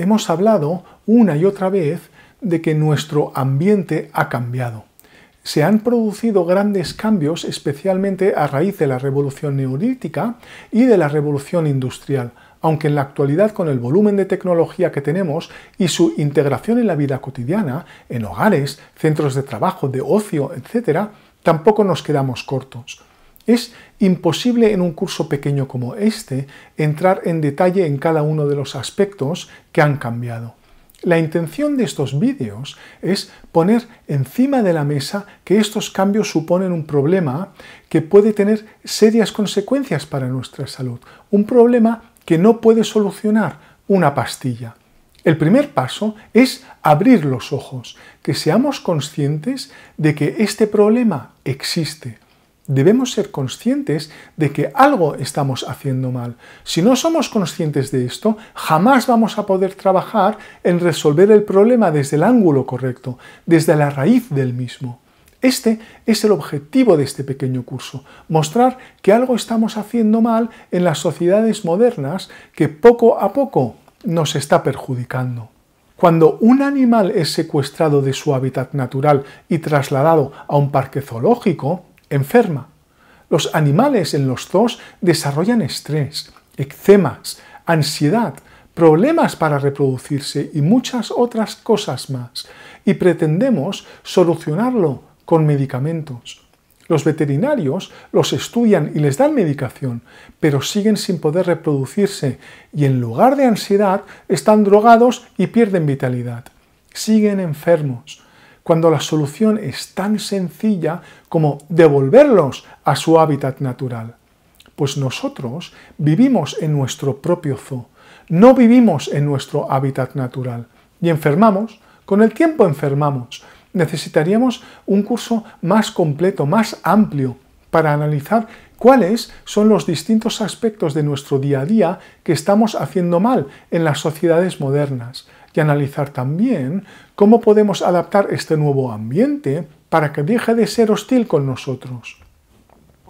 hemos hablado una y otra vez de que nuestro ambiente ha cambiado. Se han producido grandes cambios, especialmente a raíz de la revolución neolítica y de la revolución industrial, aunque en la actualidad con el volumen de tecnología que tenemos y su integración en la vida cotidiana, en hogares, centros de trabajo, de ocio, etc., tampoco nos quedamos cortos. Es imposible en un curso pequeño como este entrar en detalle en cada uno de los aspectos que han cambiado. La intención de estos vídeos es poner encima de la mesa que estos cambios suponen un problema que puede tener serias consecuencias para nuestra salud, un problema que no puede solucionar una pastilla. El primer paso es abrir los ojos, que seamos conscientes de que este problema existe debemos ser conscientes de que algo estamos haciendo mal. Si no somos conscientes de esto, jamás vamos a poder trabajar en resolver el problema desde el ángulo correcto, desde la raíz del mismo. Este es el objetivo de este pequeño curso, mostrar que algo estamos haciendo mal en las sociedades modernas que poco a poco nos está perjudicando. Cuando un animal es secuestrado de su hábitat natural y trasladado a un parque zoológico, enferma. Los animales en los zoos desarrollan estrés, eczemas, ansiedad, problemas para reproducirse y muchas otras cosas más, y pretendemos solucionarlo con medicamentos. Los veterinarios los estudian y les dan medicación, pero siguen sin poder reproducirse y en lugar de ansiedad están drogados y pierden vitalidad. Siguen enfermos cuando la solución es tan sencilla como devolverlos a su hábitat natural. Pues nosotros vivimos en nuestro propio zoo, no vivimos en nuestro hábitat natural y enfermamos, con el tiempo enfermamos. Necesitaríamos un curso más completo, más amplio, para analizar cuáles son los distintos aspectos de nuestro día a día que estamos haciendo mal en las sociedades modernas y analizar también cómo podemos adaptar este nuevo ambiente para que deje de ser hostil con nosotros.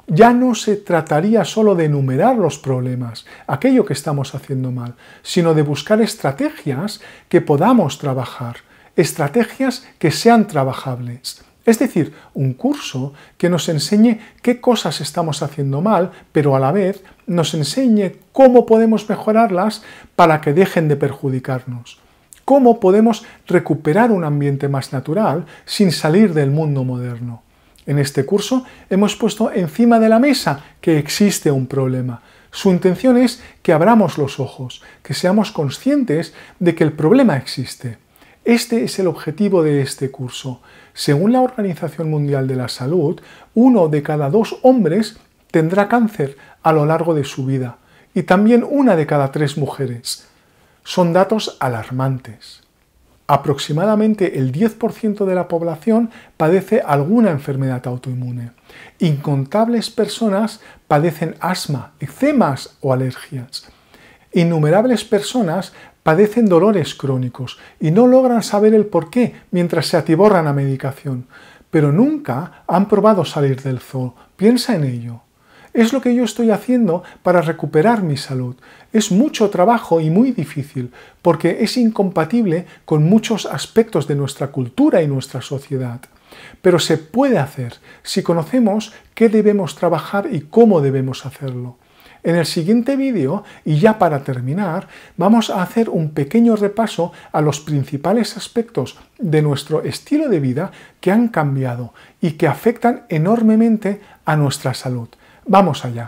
Ya no se trataría solo de enumerar los problemas, aquello que estamos haciendo mal, sino de buscar estrategias que podamos trabajar, estrategias que sean trabajables. Es decir, un curso que nos enseñe qué cosas estamos haciendo mal, pero a la vez nos enseñe cómo podemos mejorarlas para que dejen de perjudicarnos cómo podemos recuperar un ambiente más natural sin salir del mundo moderno. En este curso hemos puesto encima de la mesa que existe un problema. Su intención es que abramos los ojos, que seamos conscientes de que el problema existe. Este es el objetivo de este curso. Según la Organización Mundial de la Salud, uno de cada dos hombres tendrá cáncer a lo largo de su vida y también una de cada tres mujeres son datos alarmantes. Aproximadamente el 10% de la población padece alguna enfermedad autoinmune. Incontables personas padecen asma, eczemas o alergias. Innumerables personas padecen dolores crónicos y no logran saber el porqué mientras se atiborran a medicación, pero nunca han probado salir del zoo. Piensa en ello. Es lo que yo estoy haciendo para recuperar mi salud. Es mucho trabajo y muy difícil, porque es incompatible con muchos aspectos de nuestra cultura y nuestra sociedad. Pero se puede hacer si conocemos qué debemos trabajar y cómo debemos hacerlo. En el siguiente vídeo, y ya para terminar, vamos a hacer un pequeño repaso a los principales aspectos de nuestro estilo de vida que han cambiado y que afectan enormemente a nuestra salud. Vamos allá.